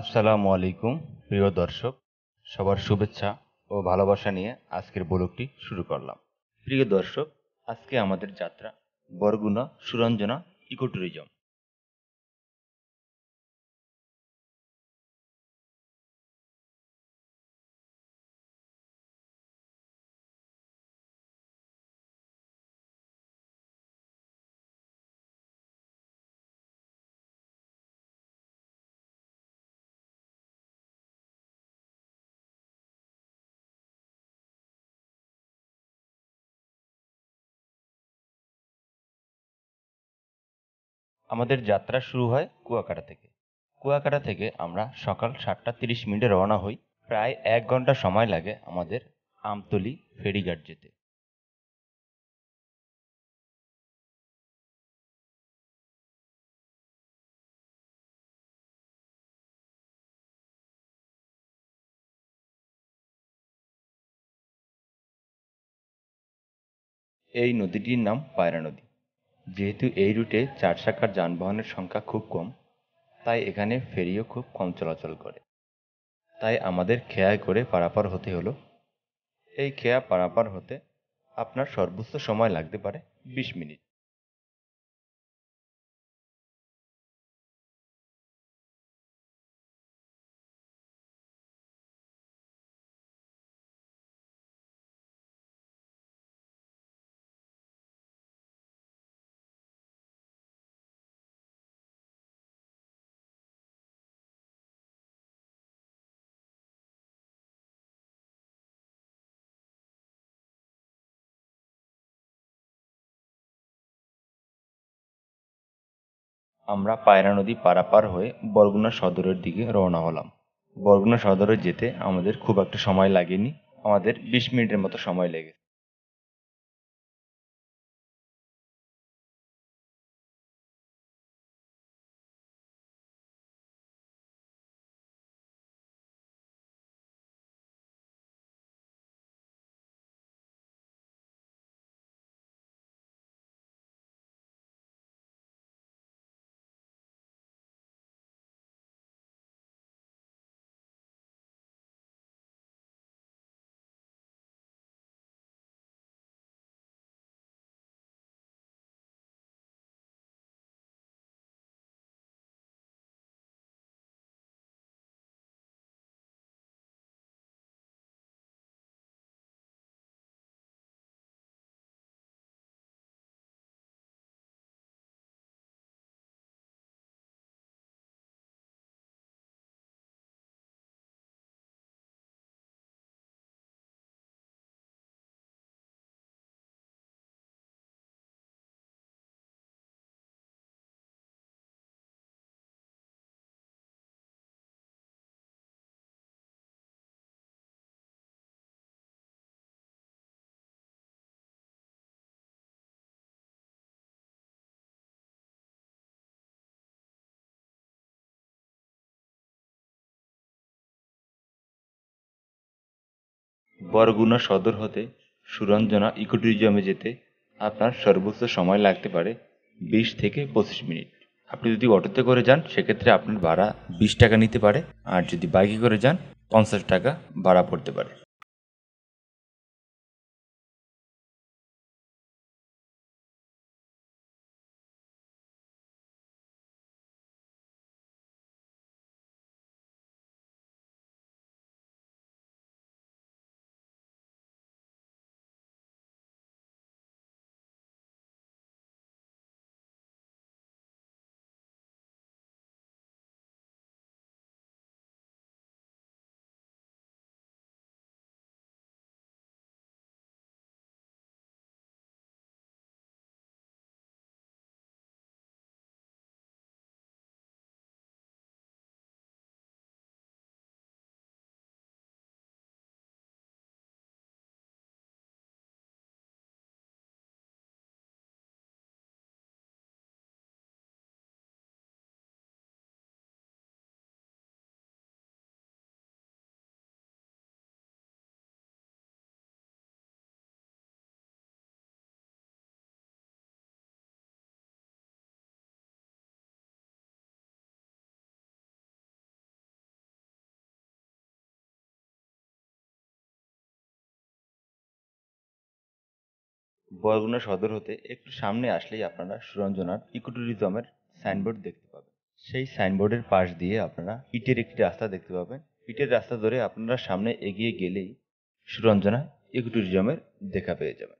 আসসালামু আলাইকুম প্রিয় দর্শক সবার শুভেচ্ছা ও ভালোবাসা নিয়ে আজকের ব্লগটি শুরু করলাম প্রিয় দর্শক আজকে আমাদের যাত্রা বরগুনা সুরঞ্জনা ইকোট্যুরিজম আমাদের যাত্রা শুরু হয় কুয়াকাটা থেকে কুয়াকাটা থেকে আমরা সকাল সাতটা তিরিশ মিনিটে রওনা হই প্রায় এক ঘন্টা সময় লাগে আমাদের আমতলি ফেরিঘাট যেতে এই নদীটির নাম পায়রা নদী যেহেতু এই রুটে চার চাকার যানবাহনের সংখ্যা খুব কম তাই এখানে ফেরিও খুব কম চলাচল করে তাই আমাদের খেয়ায় করে পারাপার হতে হলো এই খেয়া পারাপার হতে আপনার সর্বোচ্চ সময় লাগতে পারে বিশ মিনিট আমরা পায়রা নদী পারাপার হয়ে বরগুনা সদরের দিকে রওনা হলাম বরগুনা সদরে যেতে আমাদের খুব একটা সময় লাগেনি আমাদের বিশ মিনিটের মতো সময় লেগেছে বরগুনা সদর হতে সুরঞ্জনা ইকোট্যুরিজমে যেতে আপনার সর্বোচ্চ সময় লাগতে পারে বিশ থেকে পঁচিশ মিনিট আপনি যদি অটোতে করে যান সেক্ষেত্রে আপনার ভাড়া বিশ টাকা নিতে পারে আর যদি বাইকে করে যান পঞ্চাশ টাকা ভাড়া পড়তে পারে বরগুনা সদর হতে একটু সামনে আসলেই আপনারা সুরঞ্জনার ইকোট্যুরিজমের সাইনবোর্ড দেখতে পাবেন সেই সাইনবোর্ডের পাশ দিয়ে আপনারা ইটের একটি রাস্তা দেখতে পাবেন ইটের রাস্তা ধরে আপনারা সামনে এগিয়ে গেলেই সুরঞ্জনা ইকোট্যুরিজমের দেখা পেয়ে যাবেন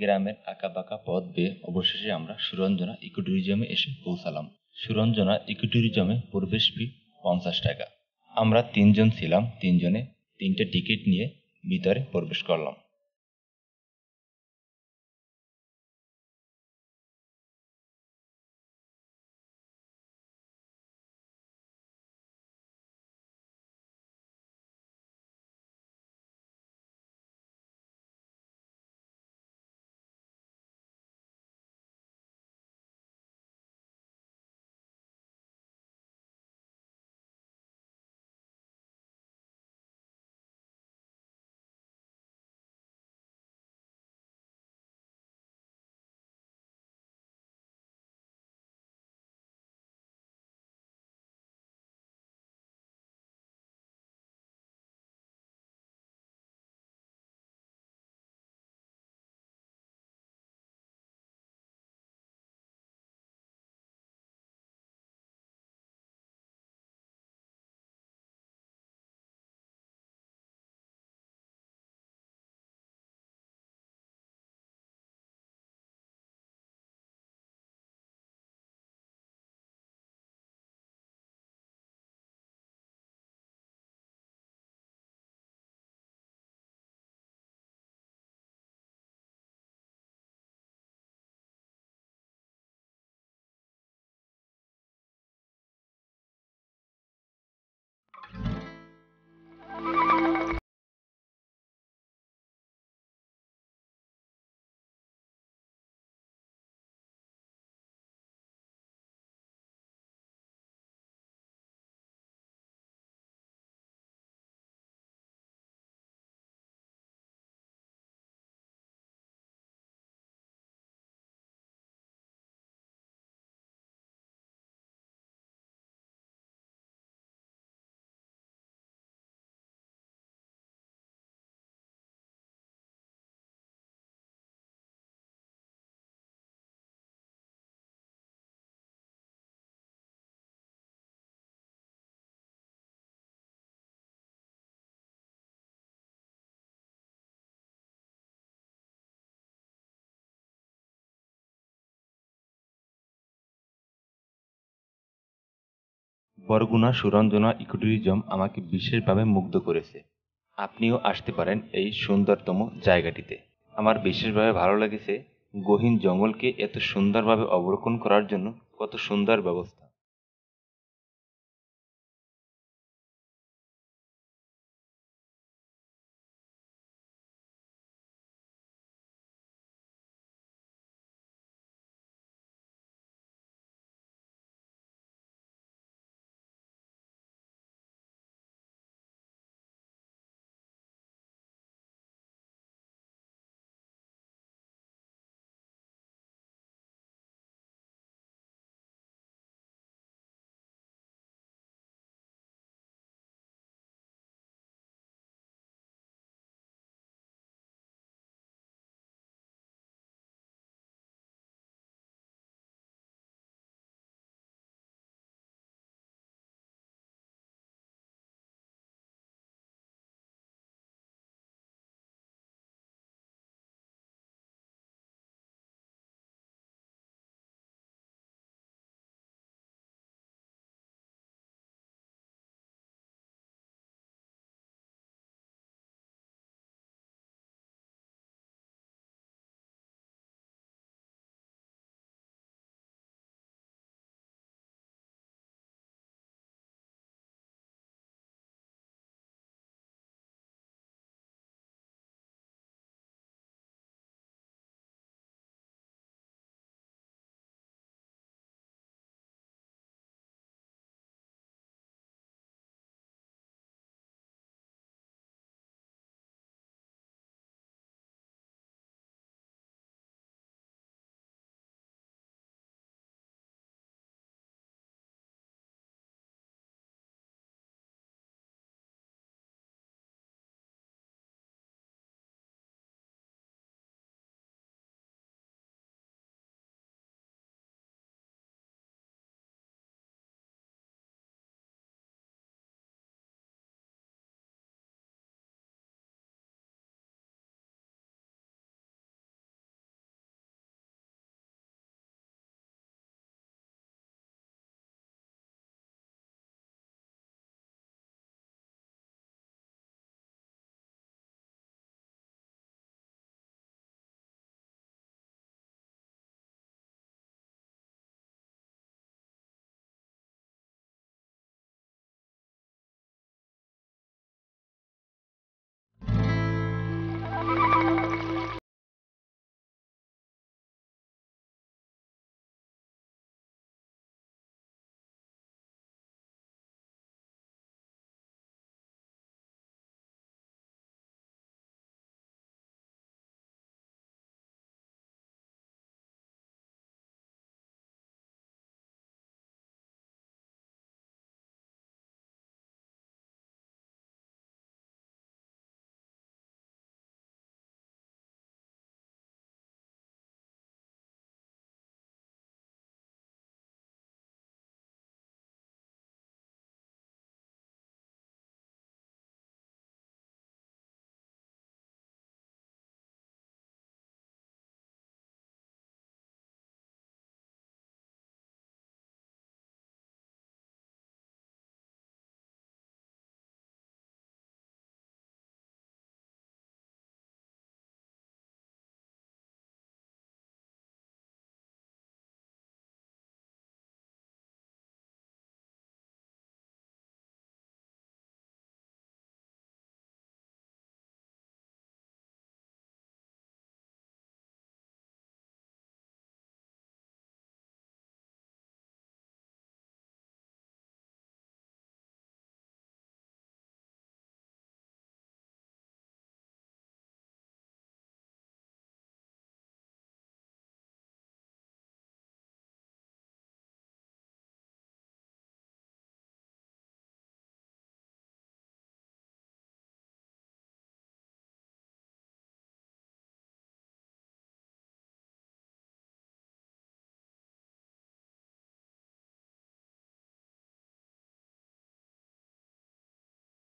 গ্রামের আঁকাবাঁকা পথ বেয়ে অবশেষে আমরা সুরঞ্জনা ইকোট্যুরিজমে এসে পৌঁছালাম সুরঞ্জনা ইকোট্যুরিজমে প্রবেশ ফি পঞ্চাশ টাকা আমরা তিনজন ছিলাম তিনজনে তিনটে টিকিট নিয়ে ভিতরে প্রবেশ করলাম বরগুনা সুরঞ্জনা ইকোট্যুরিজম আমাকে বিশেষভাবে মুগ্ধ করেছে আপনিও আসতে পারেন এই সুন্দরতম জায়গাটিতে আমার বিশেষভাবে ভালো লেগেছে গহীন জঙ্গলকে এত সুন্দরভাবে অবরোপণ করার জন্য কত সুন্দর ব্যবস্থা